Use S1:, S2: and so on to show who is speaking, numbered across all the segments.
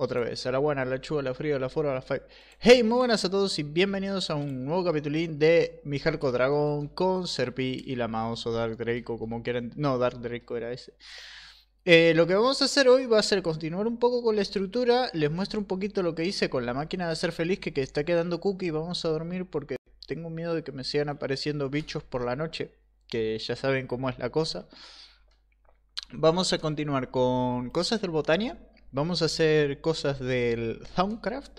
S1: Otra vez, a la buena, a la chuva, a la fría, a la fora, a la five. Hey, muy buenas a todos y bienvenidos a un nuevo capitulín de Mi Harco Dragon con Serpi y la Mouse o Dark Draco, como quieran. No, Dark Draco era ese. Eh, lo que vamos a hacer hoy va a ser continuar un poco con la estructura. Les muestro un poquito lo que hice con la máquina de hacer feliz que, está quedando cookie. Vamos a dormir porque tengo miedo de que me sigan apareciendo bichos por la noche. Que ya saben cómo es la cosa. Vamos a continuar con cosas del Botania Vamos a hacer cosas del Soundcraft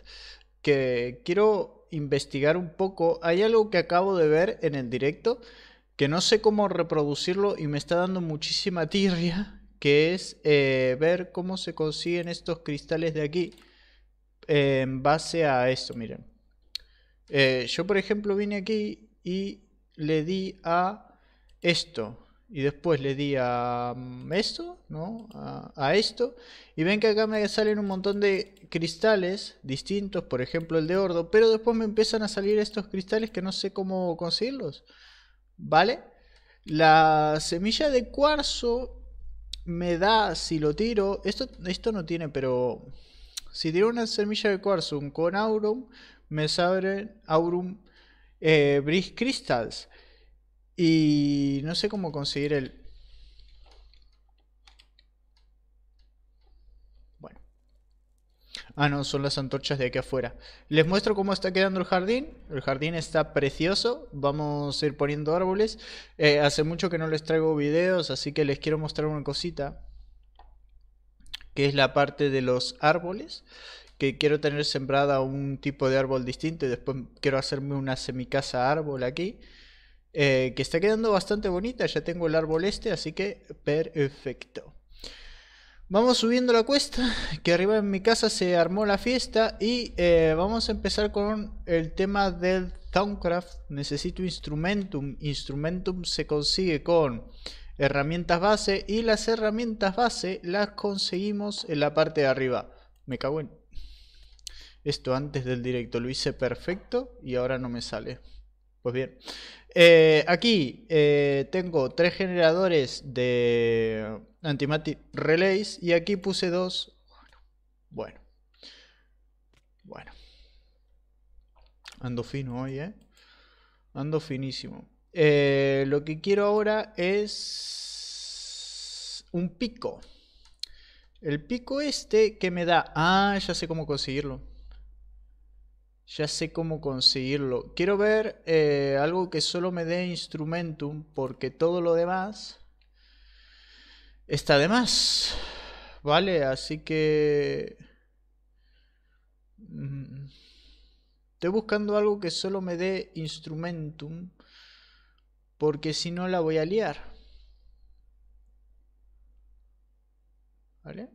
S1: que quiero investigar un poco. Hay algo que acabo de ver en el directo que no sé cómo reproducirlo y me está dando muchísima tirria, que es eh, ver cómo se consiguen estos cristales de aquí eh, en base a esto, miren. Eh, yo, por ejemplo, vine aquí y le di a esto y después le di a mm, esto, ¿no? A, esto. Y ven que acá me salen un montón de cristales distintos, por ejemplo el de Ordo, pero después me empiezan a salir estos cristales que no sé cómo conseguirlos. ¿Vale? La semilla de cuarzo me da, si lo tiro, esto, esto no tiene, pero si tiro una semilla de cuarzo con Aurum, me salen Aurum eh, cristals. Crystals. Y no sé cómo conseguir el... Bueno. Ah, no, son las antorchas de aquí afuera. Les muestro cómo está quedando el jardín. El jardín está precioso. Vamos a ir poniendo árboles. Eh, hace mucho que no les traigo videos, así que les quiero mostrar una cosita. Que es la parte de los árboles. Que quiero tener sembrada un tipo de árbol distinto y después quiero hacerme una semicasa árbol aquí. Eh, que está quedando bastante bonita. Ya tengo el árbol este, así que perfecto. Vamos subiendo la cuesta, que arriba en mi casa se armó la fiesta y eh, vamos a empezar con el tema del Towncraft Necesito Instrumentum. Instrumentum se consigue con herramientas base y las herramientas base las conseguimos en la parte de arriba. Me cago en... Esto antes del directo lo hice perfecto y ahora no me sale. Pues bien, eh, aquí eh, tengo tres generadores de antimatic relays y aquí puse dos. Bueno. Bueno. Ando fino hoy, ¿eh? Ando finísimo. Eh, lo que quiero ahora es un pico. El pico este que me da... Ah, ya sé cómo conseguirlo. Ya sé cómo conseguirlo. Quiero ver eh, algo que solo me dé instrumentum, porque todo lo demás está de más. Vale, así que... Mm, estoy buscando algo que solo me dé instrumentum, porque si no la voy a liar. ¿Vale?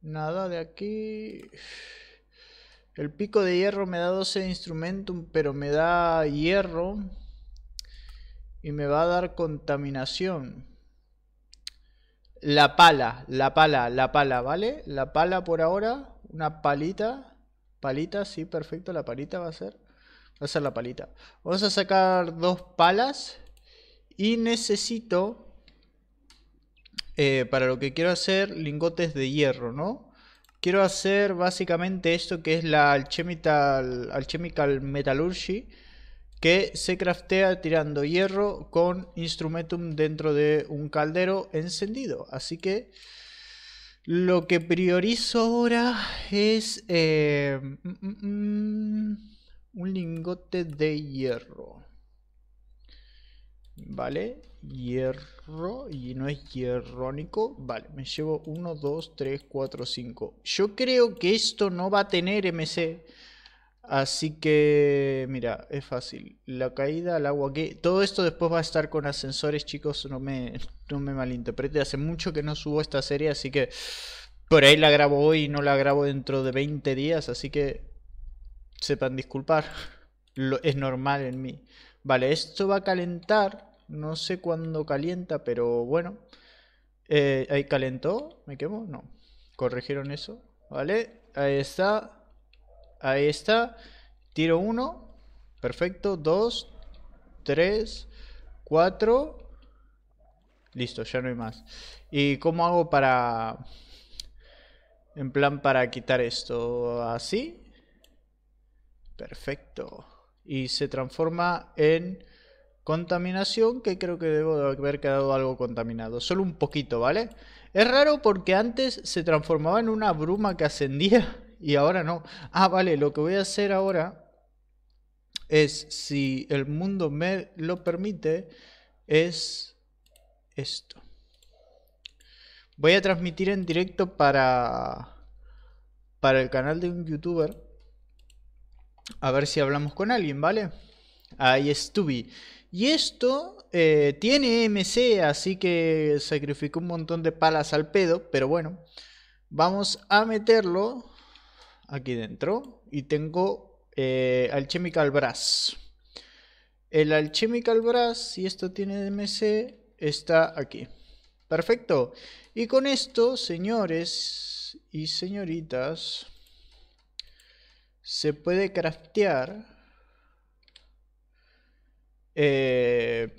S1: Nada de aquí... El pico de hierro me da 12 de instrumentum, pero me da hierro. Y me va a dar contaminación. La pala, la pala, la pala, ¿vale? La pala por ahora. Una palita. Palita, sí, perfecto, la palita va a ser. Va a ser la palita. Vamos a sacar dos palas. Y necesito, eh, para lo que quiero hacer, lingotes de hierro, ¿no? quiero hacer básicamente esto que es la alchemical, alchemical metallurgy que se craftea tirando hierro con instrumentum dentro de un caldero encendido. Así que lo que priorizo ahora es eh, mm, mm, mm, un lingote de hierro. Vale, hierro, y no es hierrónico. Vale, me llevo 1, 2, 3, 4, 5. Yo creo que esto no va a tener MC. Así que, mira, es fácil. La caída el agua que... Todo esto después va a estar con ascensores, chicos. No me, no me malinterprete. Hace mucho que no subo esta serie, así que... Por ahí la grabo hoy y no la grabo dentro de 20 días, así que... Sepan disculpar. es normal en mí. Vale, esto va a calentar. No sé cuándo calienta, pero bueno. Eh, ahí calentó. ¿Me quemo? No. Corrigieron eso. ¿Vale? Ahí está. Ahí está. Tiro uno. Perfecto. Dos. Tres. Cuatro. Listo, ya no hay más. ¿Y cómo hago para... En plan para quitar esto así. Perfecto. Y se transforma en Contaminación, que creo que debo haber quedado algo contaminado. Solo un poquito, ¿vale? Es raro porque antes se transformaba en una bruma que ascendía y ahora no. Ah, vale, lo que voy a hacer ahora es, si el mundo me lo permite, es esto. Voy a transmitir en directo para, para el canal de un youtuber. A ver si hablamos con alguien, ¿vale? Ahí estuve. Y esto eh, tiene MC, así que sacrificó un montón de palas al pedo, pero bueno, vamos a meterlo aquí dentro y tengo eh, Alchemical Brass. El Alchemical Brass, si esto tiene MC, está aquí. Perfecto. Y con esto, señores y señoritas, se puede craftear eh,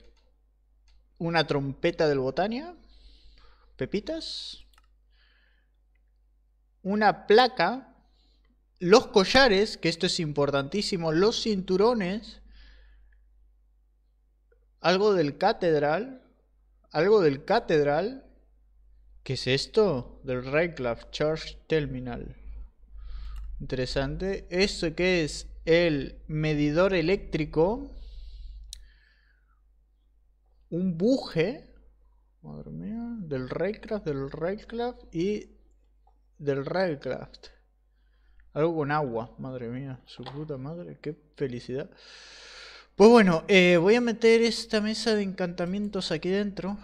S1: una trompeta del Botania. Pepitas. Una placa. Los collares, que esto es importantísimo. Los cinturones. Algo del catedral. Algo del catedral. ¿Qué es esto? Del Redcliffe Church Terminal. Interesante. ¿Esto que es? El medidor eléctrico un buje madre mía, del Raycraft, del Raycraft y del Raycraft. Algo con agua, madre mía, su puta madre, qué felicidad. Pues bueno, eh, voy a meter esta mesa de encantamientos aquí dentro.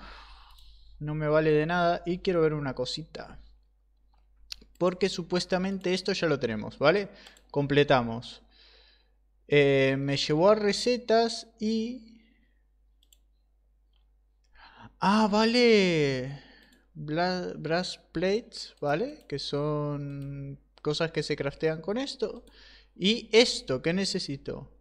S1: No me vale de nada y quiero ver una cosita. Porque supuestamente esto ya lo tenemos, ¿vale? Completamos. Eh, me llevó a recetas y Ah, vale. brass plates, ¿vale? Que son cosas que se craftean con esto. Y esto, ¿qué necesito?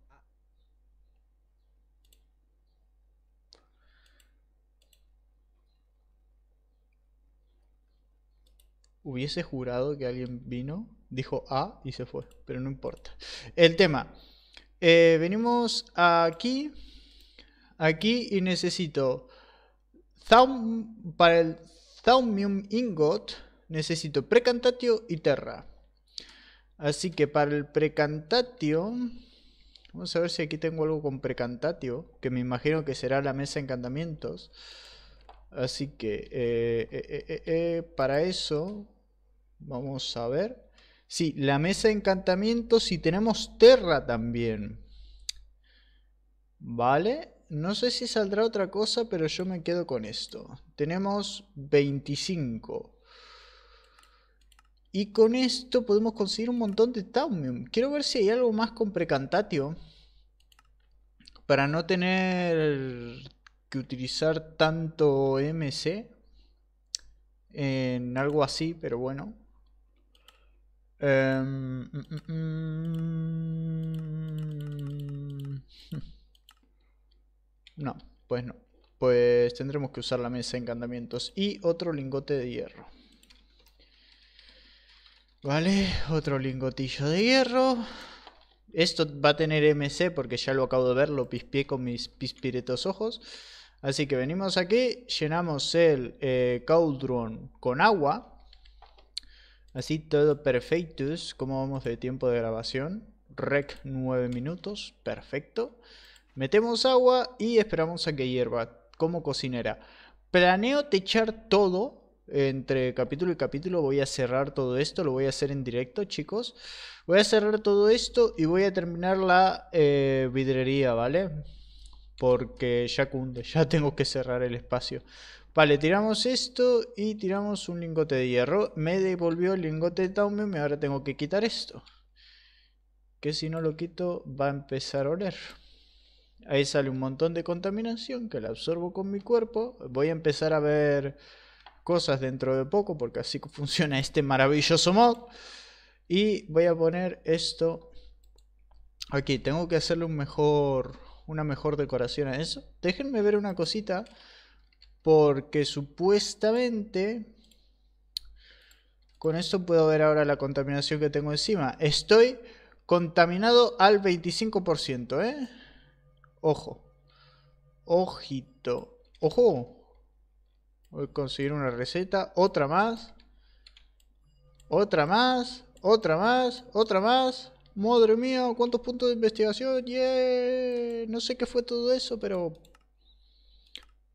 S1: Hubiese jurado que alguien vino, dijo A y se fue, pero no importa. El tema. Eh, venimos aquí, aquí y necesito para el Thaumium Ingot necesito Precantatio y Terra. Así que para el Precantatio... Vamos a ver si aquí tengo algo con Precantatio, que me imagino que será la mesa de encantamientos. Así que eh, eh, eh, para eso vamos a ver. Sí, la mesa de encantamientos y tenemos Terra también. Vale, no sé si saldrá otra cosa, pero yo me quedo con esto. Tenemos 25. Y con esto podemos conseguir un montón de Taumium. Quiero ver si hay algo más con Precantatio. Para no tener que utilizar tanto MC. En algo así, pero bueno. Em, mm, mm, mm. No, pues no. Pues tendremos que usar la mesa de encantamientos. Y otro lingote de hierro. Vale, otro lingotillo de hierro. Esto va a tener MC porque ya lo acabo de ver, lo pispié con mis pispiretos ojos. Así que venimos aquí, llenamos el eh, cauldron con agua. Así todo perfectus. ¿Cómo vamos de tiempo de grabación? Rec 9 minutos, perfecto. Metemos agua y esperamos a que hierva como cocinera. Planeo techar todo. Entre capítulo y capítulo voy a cerrar todo esto. Lo voy a hacer en directo, chicos. Voy a cerrar todo esto y voy a terminar la eh, vidrería, ¿vale? Porque ya cunde, ya tengo que cerrar el espacio. Vale, tiramos esto y tiramos un lingote de hierro. Me devolvió el lingote de Taumium y ahora tengo que quitar esto. Que si no lo quito va a empezar a oler. Ahí sale un montón de contaminación que la absorbo con mi cuerpo. Voy a empezar a ver cosas dentro de poco porque así funciona este maravilloso mod. Y voy a poner esto aquí. Tengo que hacerle un mejor, una mejor decoración a eso. Déjenme ver una cosita porque supuestamente con esto puedo ver ahora la contaminación que tengo encima. Estoy contaminado al 25%, ¿eh? Ojo. Ojito. Ojo. Voy a conseguir una receta. Otra más. Otra más. Otra más. Otra más. Madre mía, cuántos puntos de investigación. No sé qué fue todo eso, pero...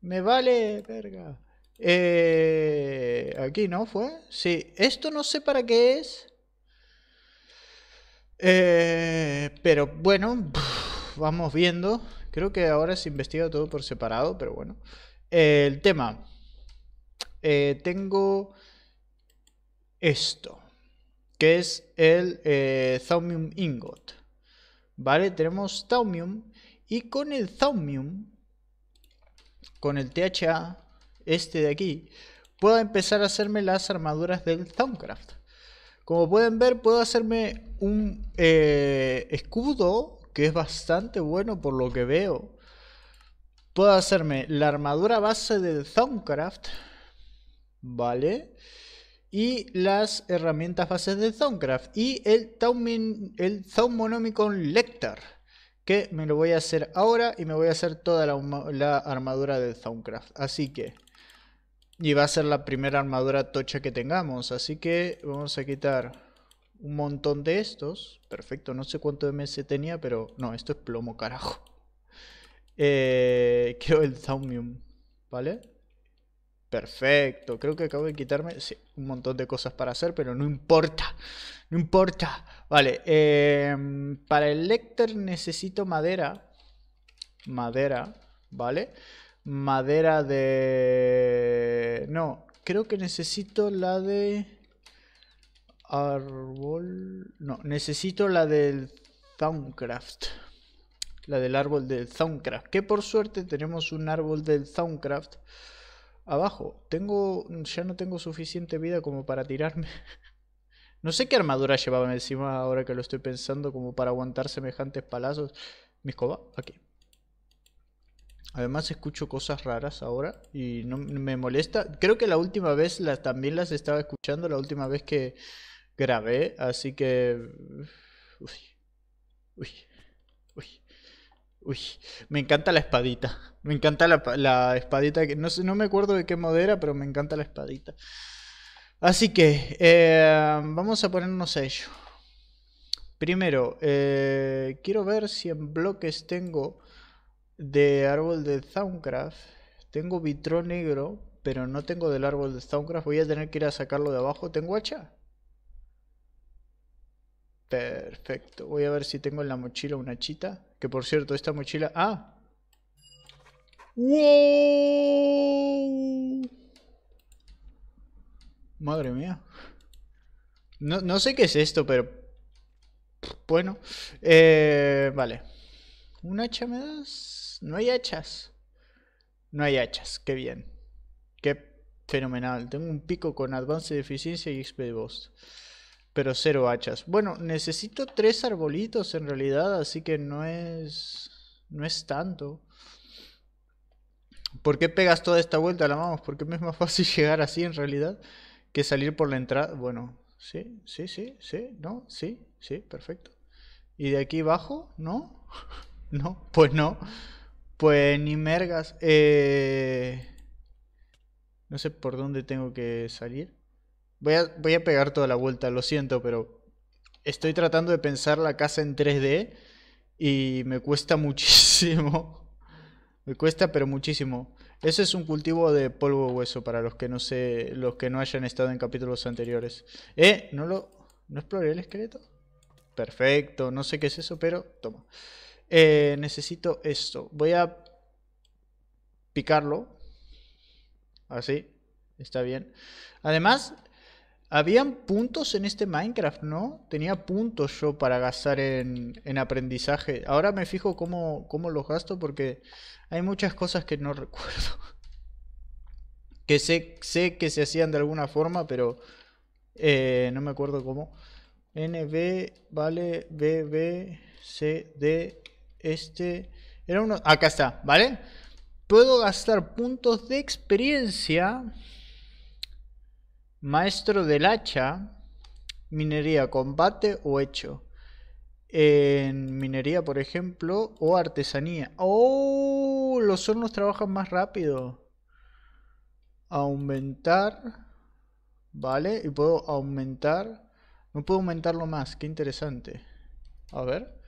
S1: Me vale, verga. Eh, aquí, ¿no? ¿Fue? Sí. Esto no sé para qué es. Eh, pero bueno, vamos viendo. Creo que ahora se investiga todo por separado, pero bueno. el tema. Eh, tengo esto, que es el eh, Thaumium Ingot. ¿Vale? Tenemos Thaumium y con el Thaumium, con el THA, este de aquí, puedo empezar a hacerme las armaduras del Thaumcraft. Como pueden ver, puedo hacerme un eh, escudo que es bastante bueno por lo que veo. Puedo hacerme la armadura base de Thorncraft, ¿vale? Y las herramientas bases de Thorncraft. Y el Thaumin, el Thaumonomicon Lecter, que me lo voy a hacer ahora y me voy a hacer toda la, armadura de Thorncraft. Así que... Y va a ser la primera armadura tocha que tengamos, así que vamos a quitar un montón de estos. Perfecto, no sé cuánto de MS tenía, pero no, esto es plomo, carajo. Eh, el Thaumium, ¿vale? Perfecto, creo que acabo de quitarme sí, un montón de cosas para hacer, pero no importa, no importa. Vale, em, para el Lecter necesito madera, madera, ¿vale? Madera de... No, creo que necesito la de árbol... No, necesito la del Zauncraft. La del árbol del Soundcraft. Que por suerte tenemos un árbol del Soundcraft abajo. Tengo, ya no tengo suficiente vida como para tirarme. No sé qué armadura llevaba encima ahora que lo estoy pensando como para aguantar semejantes palazos. Mi escoba, aquí. Además escucho cosas raras ahora y no me molesta. Creo que la última vez también las estaba escuchando, la última vez que grabé, así que... Uy, uy, uy, uy. Me encanta la espadita. Me encanta la, espadita. Que, no, sé, no me acuerdo de qué modera, pero me encanta la espadita. Así que eh, vamos a ponernos a ello. Primero, eh, quiero ver si en bloques tengo de árbol de Soundcraft. Tengo vitrón negro, pero no tengo del árbol de Soundcraft. Voy a tener que ir a sacarlo de abajo. ¿Tengo hacha? Perfecto. Voy a ver si tengo en la mochila una chita. Que por cierto, esta mochila... ¡Ah! ¡Wow! Madre mía. No, sé qué es esto, pero... Bueno. Eh, vale. ¿Un hacha me das? No hay hachas. No hay hachas. Qué bien. Qué fenomenal. Tengo un pico con avance de eficiencia y XP de boss pero cero hachas. Bueno, necesito tres arbolitos en realidad, así que no es... no es tanto. ¿Por qué pegas toda esta vuelta a la vamos? Porque me es más fácil llegar así en realidad que salir por la entrada. Bueno, sí, sí, sí, sí, no, sí, sí, perfecto. ¿Y de aquí abajo? ¿No? No, pues no. Pues ni mergas. Eh, no sé por dónde tengo que salir. Voy a, a pegar toda la vuelta, lo siento, pero estoy tratando de pensar la casa en 3D y me cuesta muchísimo. Me cuesta, pero muchísimo. Ese es un cultivo de polvo hueso para los que no sé, los que no hayan estado en capítulos anteriores. Eh, no lo, no exploré el esqueleto. Perfecto, no sé qué es eso, pero toma. Eh, necesito esto. Voy a picarlo. Así, está bien. Además, habían puntos en este Minecraft, ¿no? Tenía puntos yo para gastar en, aprendizaje. Ahora me fijo cómo, cómo, los gasto porque hay muchas cosas que no recuerdo. Que sé, sé que se hacían de alguna forma, pero eh, no me acuerdo cómo. NB vale C D este era uno acá está, ¿vale? Puedo gastar puntos de experiencia Maestro del hacha, minería, combate o hecho. En minería, por ejemplo, o artesanía. ¡Oh! Los hornos trabajan más rápido. Aumentar. Vale, y puedo aumentar. No puedo aumentarlo más, qué interesante. A ver.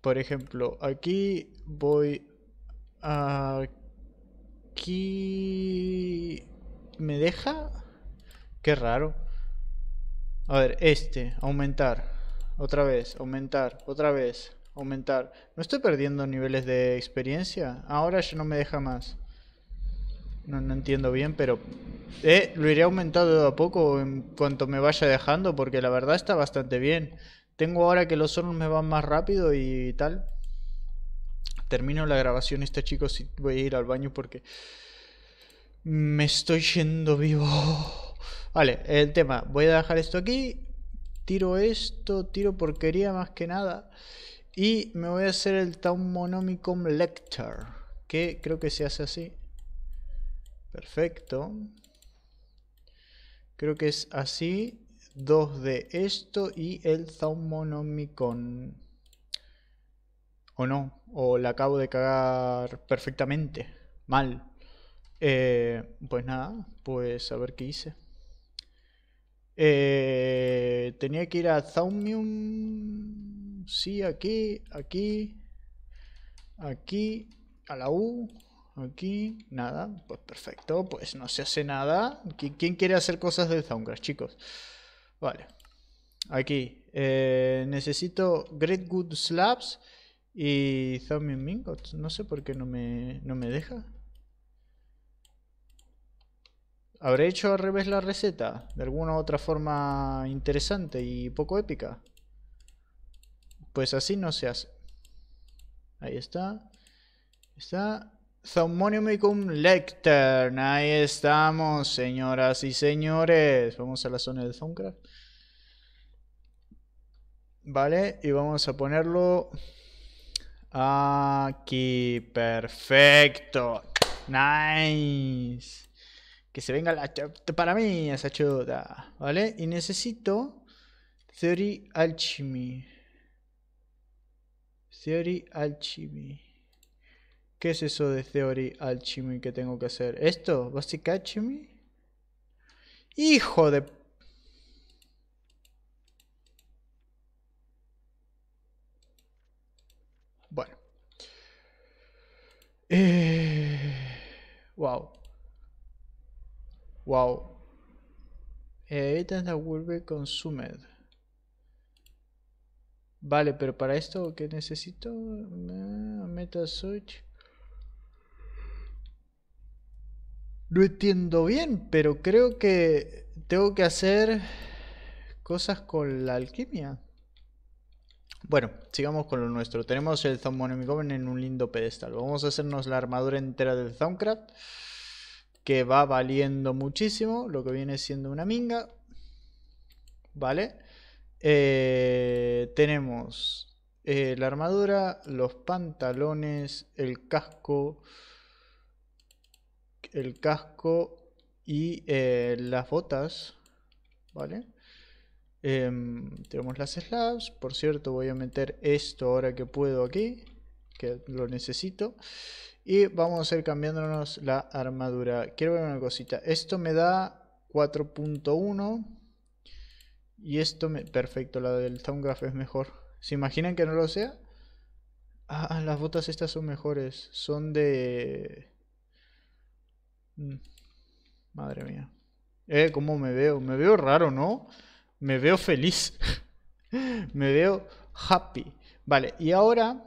S1: Por ejemplo, aquí voy... Aquí me deja... Qué raro. A ver, este, aumentar. Otra vez, aumentar, otra vez, aumentar. ¿No estoy perdiendo niveles de experiencia? Ahora ya no me deja más. No, entiendo bien, pero... Eh, lo iré aumentando de a poco en cuanto me vaya dejando, porque la verdad está bastante bien. Tengo ahora que los hornos me van más rápido y tal. Termino la grabación este chico. si voy a ir al baño porque... Me estoy yendo vivo. Vale, el tema. Voy a dejar esto aquí. Tiro esto, tiro porquería más que nada. Y me voy a hacer el Taumonomicon Lecter Lector. Que creo que se hace así. Perfecto. Creo que es así. Dos de esto y el Taumonomicon. ¿O no? ¿O la acabo de cagar perfectamente? Mal. Eh, pues nada, pues a ver qué hice. Eh, tenía que ir a Zaumium. Sí, aquí, aquí, aquí, a la U, aquí, nada. Pues perfecto, pues no se hace nada. ¿Quién quiere hacer cosas de Zaungras, chicos? Vale, aquí. Eh, necesito Great Good Slabs y Zaumium Mingots. No sé por qué no me deja. ¿Habré hecho al revés la receta? ¿De alguna otra forma interesante y poco épica? Pues así no se hace. Ahí está. Está. Zaumoniumicum Lectern. Ahí estamos, señoras y señores. Vamos a la zona de Thaumcraft. Vale, y vamos a ponerlo aquí. Perfecto. Nice que se venga la para mí, esa chuta, ¿vale? Y necesito Theory Alchemy. Theory Alchemy. ¿Qué es eso de Theory Alchemy que tengo que hacer? ¿Esto? ¿Basic Alchemy? ¡Hijo de... Bueno. Eh, wow. Wow. Eh, esta la vuelve consumed. Vale, pero para esto, ¿qué necesito? Ah, Meta Switch. Lo entiendo bien, pero creo que tengo que hacer cosas con la alquimia. Bueno, sigamos con lo nuestro. Tenemos el zombo en un lindo pedestal. Vamos a hacernos la armadura entera del ZomCraft que va valiendo muchísimo, lo que viene siendo una minga. ¿Vale? Eh, tenemos eh, la armadura, los pantalones, el casco, el casco y eh, las botas, ¿vale? Em, tenemos las slabs, por cierto voy a meter esto ahora que puedo aquí que lo necesito. Y vamos a ir cambiándonos la armadura. Quiero ver una cosita. Esto me da 4.1. Y esto me... Perfecto, la del Towngraph es mejor. ¿Se imaginan que no lo sea? Ah, ah las botas estas son mejores. Son de... Mm, madre mía. Eh, ¿cómo me veo? Me veo raro, ¿no? Me veo feliz. me veo happy. Vale, y ahora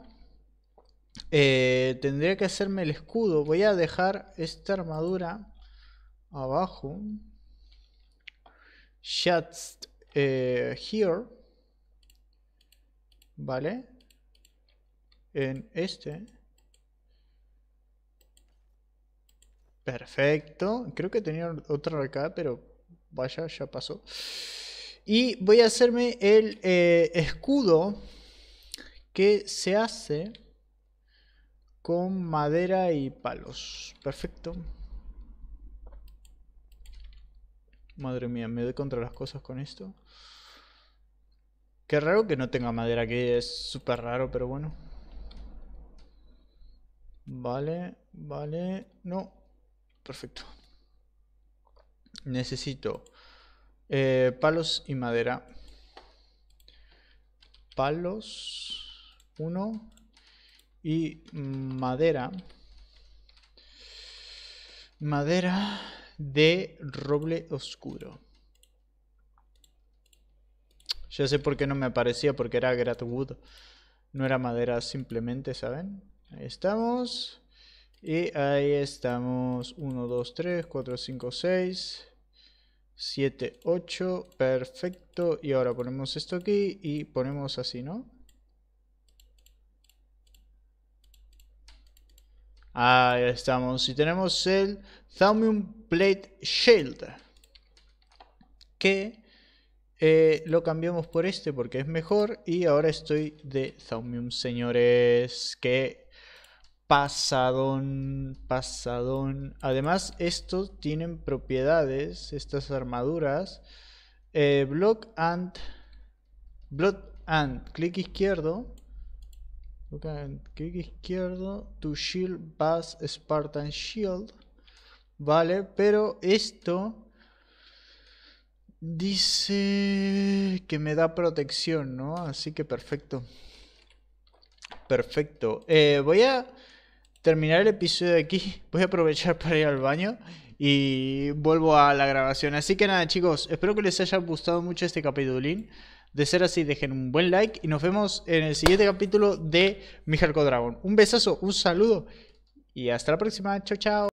S1: eh, tendría que hacerme el escudo. Voy a dejar esta armadura abajo. Just eh, here. ¿Vale? En este. Perfecto. Creo que tenía otra acá, pero vaya, ya pasó. Y voy a hacerme el eh, escudo que se hace con madera y palos. Perfecto. Madre mía, me doy contra las cosas con esto. Qué raro que no tenga madera que es súper raro, pero bueno. Vale, vale, no. Perfecto. Necesito eh, palos y madera. Palos, uno, y madera. Madera de roble oscuro. Ya sé por qué no me aparecía, porque era wood No era madera simplemente, ¿saben? Ahí estamos. Y ahí estamos. 1, 2, 3, 4, 5, 6, 7, 8. Perfecto. Y ahora ponemos esto aquí y ponemos así, ¿no? Ahí estamos. Y tenemos el Thaumium Plate Shield. Que eh, lo cambiamos por este porque es mejor. Y ahora estoy de Thaumium, señores. Que pasadón, pasadón. Además, estos tienen propiedades, estas armaduras. Eh, block and... Blood and clic izquierdo Ok, clic izquierdo, to shield Bass Spartan Shield. Vale, pero esto dice que me da protección, ¿no? Así que perfecto. Perfecto. Eh, voy a terminar el episodio de aquí. Voy a aprovechar para ir al baño y vuelvo a la grabación. Así que nada, chicos, espero que les haya gustado mucho este capitulín. De ser así, dejen un buen like y nos vemos en el siguiente capítulo de Mi Dragon. Un besazo, un saludo y hasta la próxima. Chao, chao.